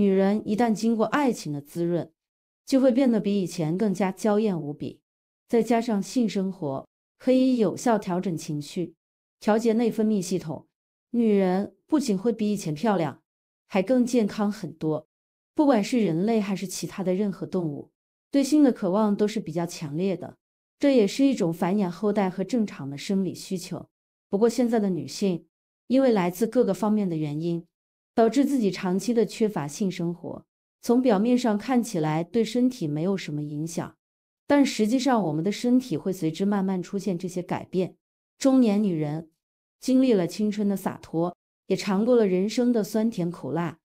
女人一旦经过爱情的滋润，就会变得比以前更加娇艳无比。再加上性生活，可以有效调整情绪，调节内分泌系统。女人不仅会比以前漂亮，还更健康很多。不管是人类还是其他的任何动物，对性的渴望都是比较强烈的，这也是一种繁衍后代和正常的生理需求。不过现在的女性，因为来自各个方面的原因。导致自己长期的缺乏性生活，从表面上看起来对身体没有什么影响，但实际上我们的身体会随之慢慢出现这些改变。中年女人经历了青春的洒脱，也尝过了人生的酸甜苦辣，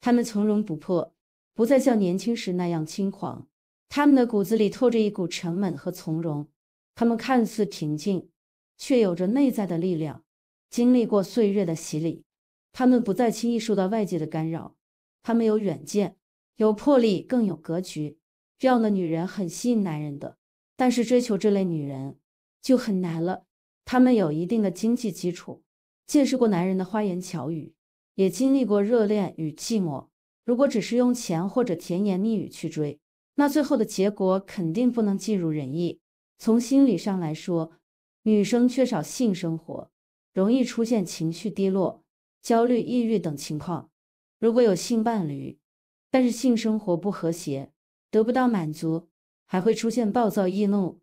她们从容不迫，不再像年轻时那样轻狂，她们的骨子里透着一股沉稳和从容，她们看似平静，却有着内在的力量，经历过岁月的洗礼。他们不再轻易受到外界的干扰，他们有远见、有魄力，更有格局。这样的女人很吸引男人的，但是追求这类女人就很难了。他们有一定的经济基础，见识过男人的花言巧语，也经历过热恋与寂寞。如果只是用钱或者甜言蜜语去追，那最后的结果肯定不能尽如人意。从心理上来说，女生缺少性生活，容易出现情绪低落。焦虑、抑郁等情况，如果有性伴侣，但是性生活不和谐，得不到满足，还会出现暴躁易怒、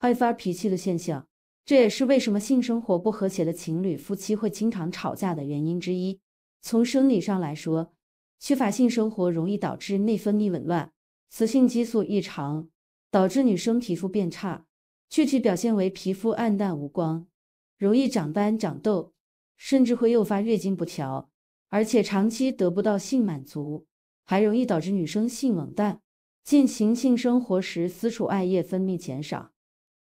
爱发脾气的现象。这也是为什么性生活不和谐的情侣、夫妻会经常吵架的原因之一。从生理上来说，缺乏性生活容易导致内分泌紊乱、雌性激素异常，导致女生皮肤变差，具体表现为皮肤暗淡无光，容易长斑、长痘。甚至会诱发月经不调，而且长期得不到性满足，还容易导致女生性冷淡。进行性生活时，私处艾叶分泌减少，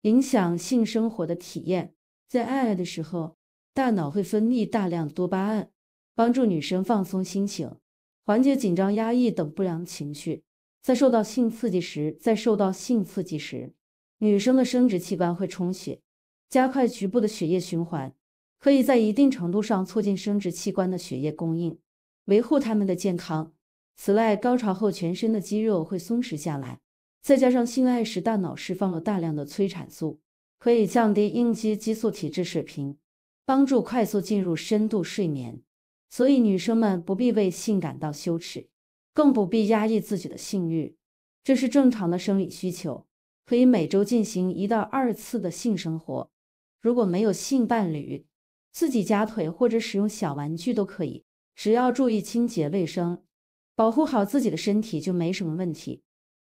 影响性生活的体验。在爱爱的时候，大脑会分泌大量多巴胺，帮助女生放松心情，缓解紧张、压抑等不良情绪。在受到性刺激时，在受到性刺激时，女生的生殖器官会充血，加快局部的血液循环。可以在一定程度上促进生殖器官的血液供应，维护他们的健康。此外，高潮后全身的肌肉会松弛下来，再加上性爱时大脑释放了大量的催产素，可以降低应激激素体质水平，帮助快速进入深度睡眠。所以，女生们不必为性感到羞耻，更不必压抑自己的性欲，这是正常的生理需求。可以每周进行一到二次的性生活，如果没有性伴侣，自己夹腿或者使用小玩具都可以，只要注意清洁卫生，保护好自己的身体就没什么问题。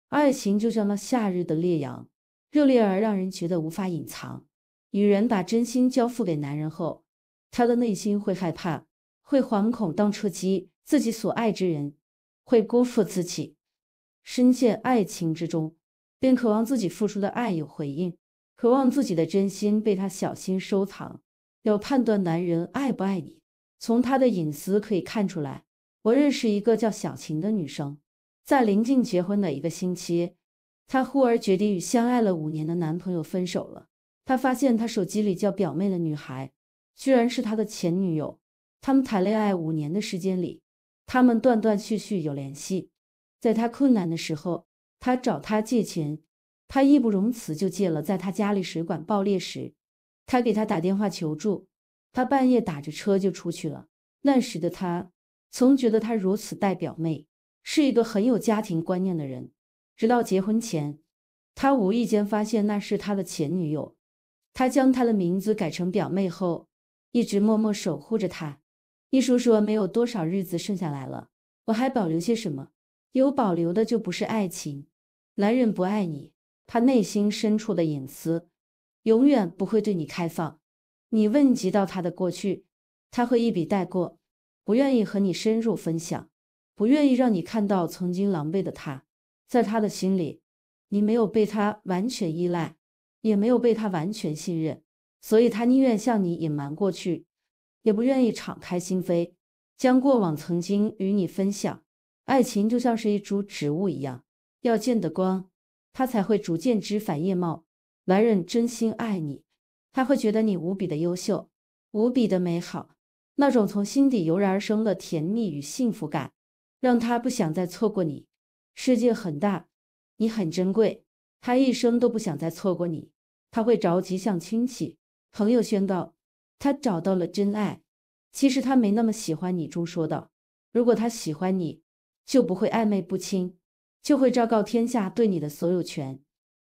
爱情就像那夏日的烈阳，热烈而让人觉得无法隐藏。女人把真心交付给男人后，她的内心会害怕，会惶恐，当机自己所爱之人会辜负自己。深陷爱情之中，便渴望自己付出的爱有回应，渴望自己的真心被他小心收藏。要判断男人爱不爱你，从他的隐私可以看出来。我认识一个叫小晴的女生，在临近结婚的一个星期，她忽而决定与相爱了五年的男朋友分手了。她发现她手机里叫表妹的女孩，居然是她的前女友。他们谈恋爱五年的时间里，他们断断续续有联系。在她困难的时候，她找她借钱，他义不容辞就借了。在她家里水管爆裂时，他给他打电话求助，他半夜打着车就出去了。那时的他，从觉得他如此待表妹，是一个很有家庭观念的人。直到结婚前，他无意间发现那是他的前女友。他将他的名字改成表妹后，一直默默守护着她。一叔说：“没有多少日子剩下来了，我还保留些什么？有保留的就不是爱情。男人不爱你，他内心深处的隐私。”永远不会对你开放，你问及到他的过去，他会一笔带过，不愿意和你深入分享，不愿意让你看到曾经狼狈的他，在他的心里，你没有被他完全依赖，也没有被他完全信任，所以他宁愿向你隐瞒过去，也不愿意敞开心扉，将过往曾经与你分享。爱情就像是一株植物一样，要见得光，它才会逐渐枝繁叶茂。男人真心爱你，他会觉得你无比的优秀，无比的美好，那种从心底油然而生的甜蜜与幸福感，让他不想再错过你。世界很大，你很珍贵，他一生都不想再错过你。他会着急向亲戚朋友宣告，他找到了真爱。其实他没那么喜欢你，中说道，如果他喜欢你，就不会暧昧不清，就会昭告天下对你的所有权。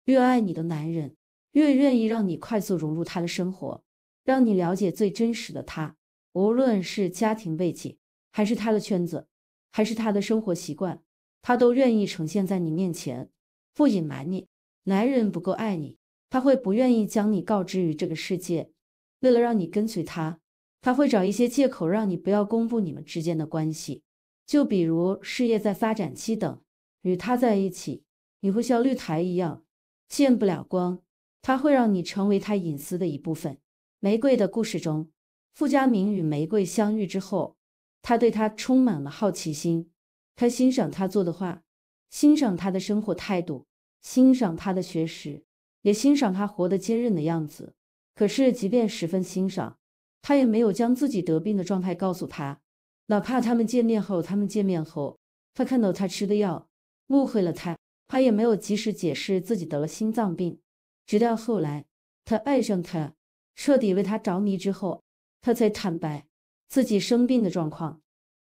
越爱你的男人。越愿意让你快速融入他的生活，让你了解最真实的他。无论是家庭背景，还是他的圈子，还是他的生活习惯，他都愿意呈现在你面前，不隐瞒你。男人不够爱你，他会不愿意将你告知于这个世界。为了让你跟随他，他会找一些借口让你不要公布你们之间的关系，就比如事业在发展期等。与他在一起，你会像绿苔一样，见不了光。他会让你成为他隐私的一部分。玫瑰的故事中，傅家明与玫瑰相遇之后，他对她充满了好奇心。他欣赏她做的画，欣赏她的生活态度，欣赏她的学识，也欣赏她活得坚韧的样子。可是，即便十分欣赏，他也没有将自己得病的状态告诉她。哪怕他们见面后，他们见面后，他看到他吃的药，误会了他，他也没有及时解释自己得了心脏病。直到后来，他爱上他，彻底为他着迷之后，他才坦白自己生病的状况，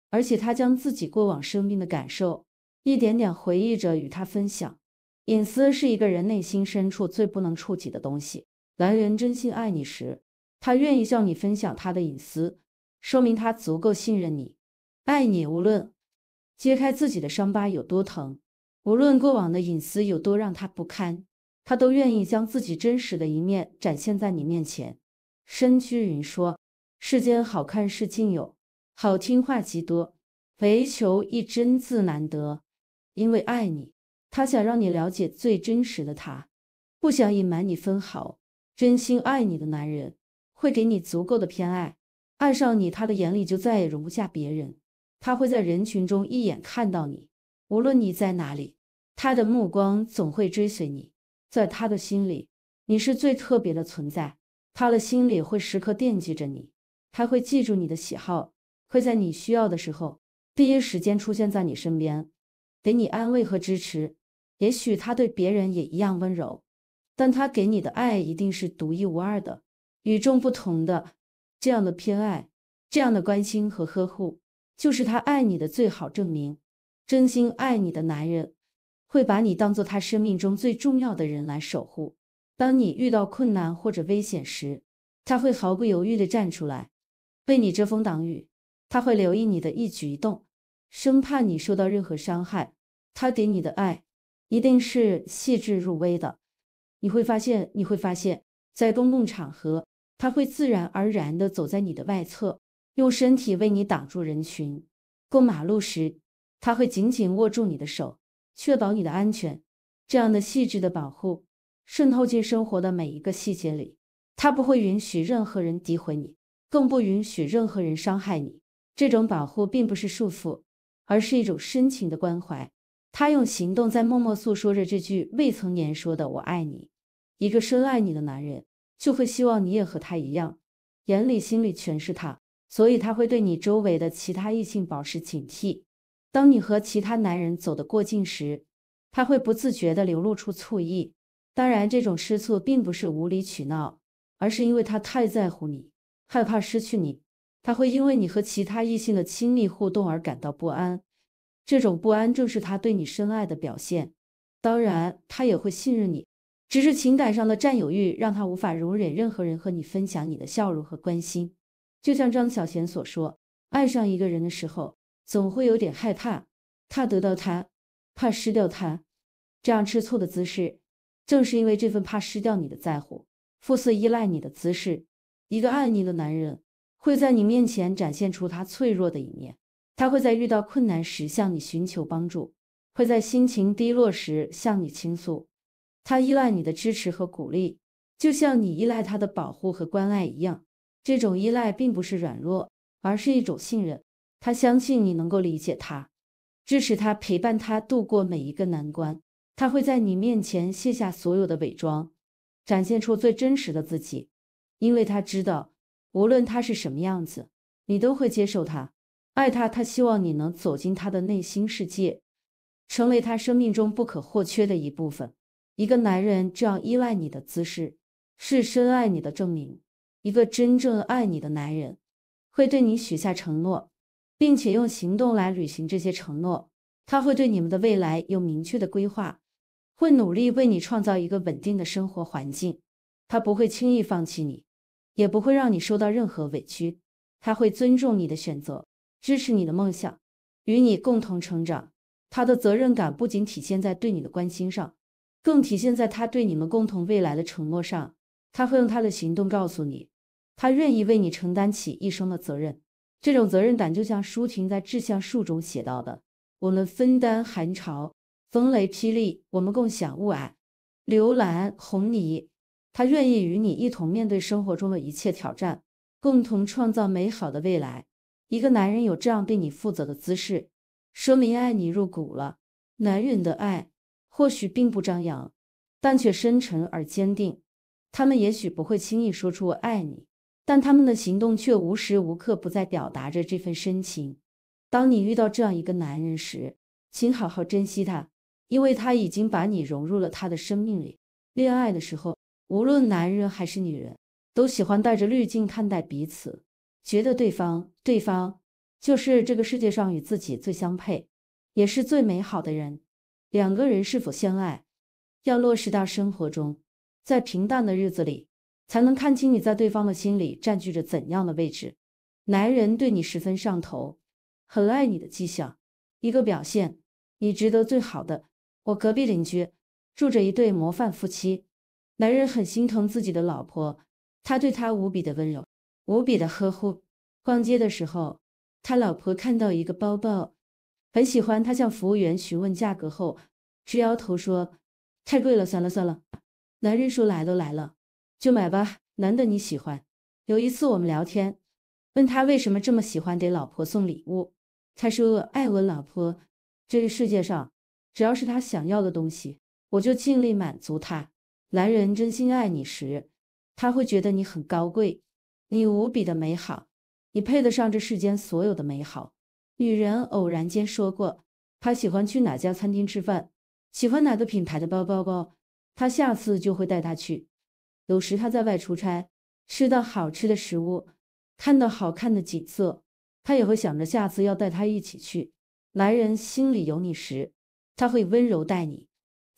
而且他将自己过往生病的感受一点点回忆着与他分享。隐私是一个人内心深处最不能触及的东西。男人真心爱你时，他愿意向你分享他的隐私，说明他足够信任你，爱你。无论揭开自己的伤疤有多疼，无论过往的隐私有多让他不堪。他都愿意将自己真实的一面展现在你面前。申居云说：“世间好看事尽有，好听话极多，唯求一真字难得。”因为爱你，他想让你了解最真实的他，不想隐瞒你分毫。真心爱你的男人会给你足够的偏爱。爱上你，他的眼里就再也容不下别人。他会在人群中一眼看到你，无论你在哪里，他的目光总会追随你。在他的心里，你是最特别的存在。他的心里会时刻惦记着你，还会记住你的喜好，会在你需要的时候第一时间出现在你身边，给你安慰和支持。也许他对别人也一样温柔，但他给你的爱一定是独一无二的、与众不同的。这样的偏爱、这样的关心和呵护，就是他爱你的最好证明。真心爱你的男人。会把你当做他生命中最重要的人来守护。当你遇到困难或者危险时，他会毫不犹豫地站出来，为你遮风挡雨。他会留意你的一举一动，生怕你受到任何伤害。他给你的爱一定是细致入微的。你会发现，你会发现在公共场合，他会自然而然地走在你的外侧，用身体为你挡住人群。过马路时，他会紧紧握住你的手。确保你的安全，这样的细致的保护渗透进生活的每一个细节里。他不会允许任何人诋毁你，更不允许任何人伤害你。这种保护并不是束缚，而是一种深情的关怀。他用行动在默默诉说着这句未曾言说的“我爱你”。一个深爱你的男人，就会希望你也和他一样，眼里心里全是他。所以他会对你周围的其他异性保持警惕。当你和其他男人走得过近时，他会不自觉的流露出醋意。当然，这种吃醋并不是无理取闹，而是因为他太在乎你，害怕失去你。他会因为你和其他异性的亲密互动而感到不安。这种不安正是他对你深爱的表现。当然，他也会信任你，只是情感上的占有欲让他无法容忍任何人和你分享你的笑容和关心。就像张小娴所说，爱上一个人的时候。总会有点害怕，怕得到他，怕失掉他，这样吃醋的姿势，正是因为这份怕失掉你的在乎，附势依赖你的姿势。一个爱你的男人会在你面前展现出他脆弱的一面，他会在遇到困难时向你寻求帮助，会在心情低落时向你倾诉，他依赖你的支持和鼓励，就像你依赖他的保护和关爱一样。这种依赖并不是软弱，而是一种信任。他相信你能够理解他，支持他，陪伴他度过每一个难关。他会在你面前卸下所有的伪装，展现出最真实的自己，因为他知道，无论他是什么样子，你都会接受他，爱他。他希望你能走进他的内心世界，成为他生命中不可或缺的一部分。一个男人这样依赖你的姿势，是深爱你的证明。一个真正爱你的男人，会对你许下承诺。并且用行动来履行这些承诺，他会对你们的未来有明确的规划，会努力为你创造一个稳定的生活环境。他不会轻易放弃你，也不会让你受到任何委屈。他会尊重你的选择，支持你的梦想，与你共同成长。他的责任感不仅体现在对你的关心上，更体现在他对你们共同未来的承诺上。他会用他的行动告诉你，他愿意为你承担起一生的责任。这种责任感就像舒婷在《致橡树》中写到的：“我们分担寒潮、风雷、霹雳，我们共享雾霭、流岚、红霓。”他愿意与你一同面对生活中的一切挑战，共同创造美好的未来。一个男人有这样对你负责的姿势，说明爱你入骨了。男人的爱或许并不张扬，但却深沉而坚定。他们也许不会轻易说出“我爱你”。但他们的行动却无时无刻不在表达着这份深情。当你遇到这样一个男人时，请好好珍惜他，因为他已经把你融入了他的生命里。恋爱的时候，无论男人还是女人，都喜欢带着滤镜看待彼此，觉得对方对方就是这个世界上与自己最相配，也是最美好的人。两个人是否相爱，要落实到生活中，在平淡的日子里。才能看清你在对方的心里占据着怎样的位置。男人对你十分上头，很爱你的迹象，一个表现，你值得最好的。我隔壁邻居住着一对模范夫妻，男人很心疼自己的老婆，他对她无比的温柔，无比的呵护。逛街的时候，他老婆看到一个包包，很喜欢，他向服务员询问价格后，直摇头说太贵了，算了算了。男人说来都来了。就买吧，难得你喜欢。有一次我们聊天，问他为什么这么喜欢给老婆送礼物，他说爱我老婆，这个世界上，只要是他想要的东西，我就尽力满足他。男人真心爱你时，他会觉得你很高贵，你无比的美好，你配得上这世间所有的美好。女人偶然间说过，她喜欢去哪家餐厅吃饭，喜欢哪个品牌的包包包，他下次就会带她去。有时他在外出差，吃到好吃的食物，看到好看的景色，他也会想着下次要带他一起去。来人心里有你时，他会温柔待你，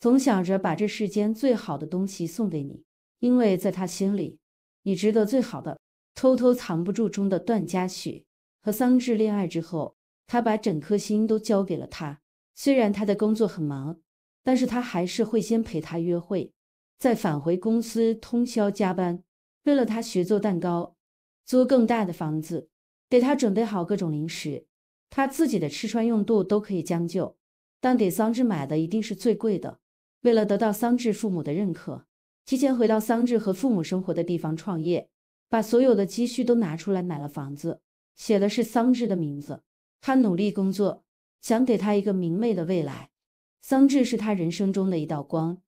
总想着把这世间最好的东西送给你，因为在他心里，你值得最好的。偷偷藏不住中的段嘉许和桑稚恋爱之后，他把整颗心都交给了他。虽然他的工作很忙，但是他还是会先陪他约会。再返回公司通宵加班，为了他学做蛋糕，租更大的房子，给他准备好各种零食，他自己的吃穿用度都可以将就，但给桑稚买的一定是最贵的。为了得到桑稚父母的认可，提前回到桑稚和父母生活的地方创业，把所有的积蓄都拿出来买了房子，写的是桑稚的名字。他努力工作，想给他一个明媚的未来。桑稚是他人生中的一道光。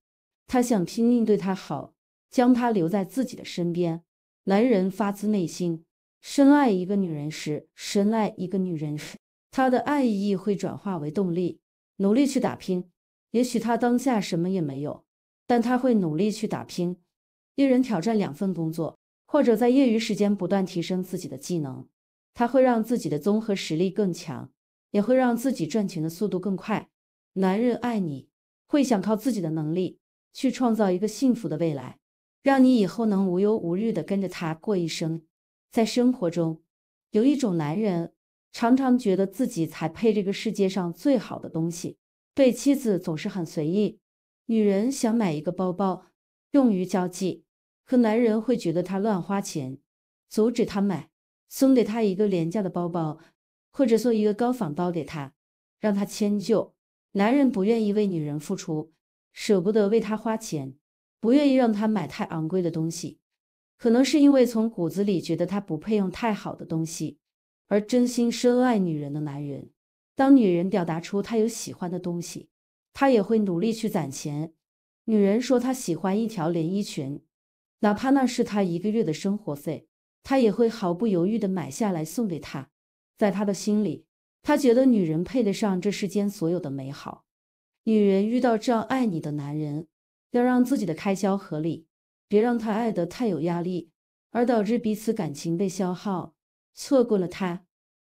他想拼命对她好，将她留在自己的身边。男人发自内心深爱一个女人时，深爱一个女人时，他的爱意会转化为动力，努力去打拼。也许他当下什么也没有，但他会努力去打拼，一人挑战两份工作，或者在业余时间不断提升自己的技能。他会让自己的综合实力更强，也会让自己赚钱的速度更快。男人爱你，会想靠自己的能力。去创造一个幸福的未来，让你以后能无忧无虑的跟着他过一生。在生活中，有一种男人常常觉得自己才配这个世界上最好的东西，对妻子总是很随意。女人想买一个包包用于交际，可男人会觉得她乱花钱，阻止她买，送给她一个廉价的包包，或者送一个高仿包给她，让她迁就。男人不愿意为女人付出。舍不得为他花钱，不愿意让他买太昂贵的东西，可能是因为从骨子里觉得他不配用太好的东西。而真心深爱女人的男人，当女人表达出她有喜欢的东西，他也会努力去攒钱。女人说她喜欢一条连衣裙，哪怕那是她一个月的生活费，他也会毫不犹豫的买下来送给她。在他的心里，他觉得女人配得上这世间所有的美好。女人遇到这样爱你的男人，要让自己的开销合理，别让他爱得太有压力，而导致彼此感情被消耗，错过了他。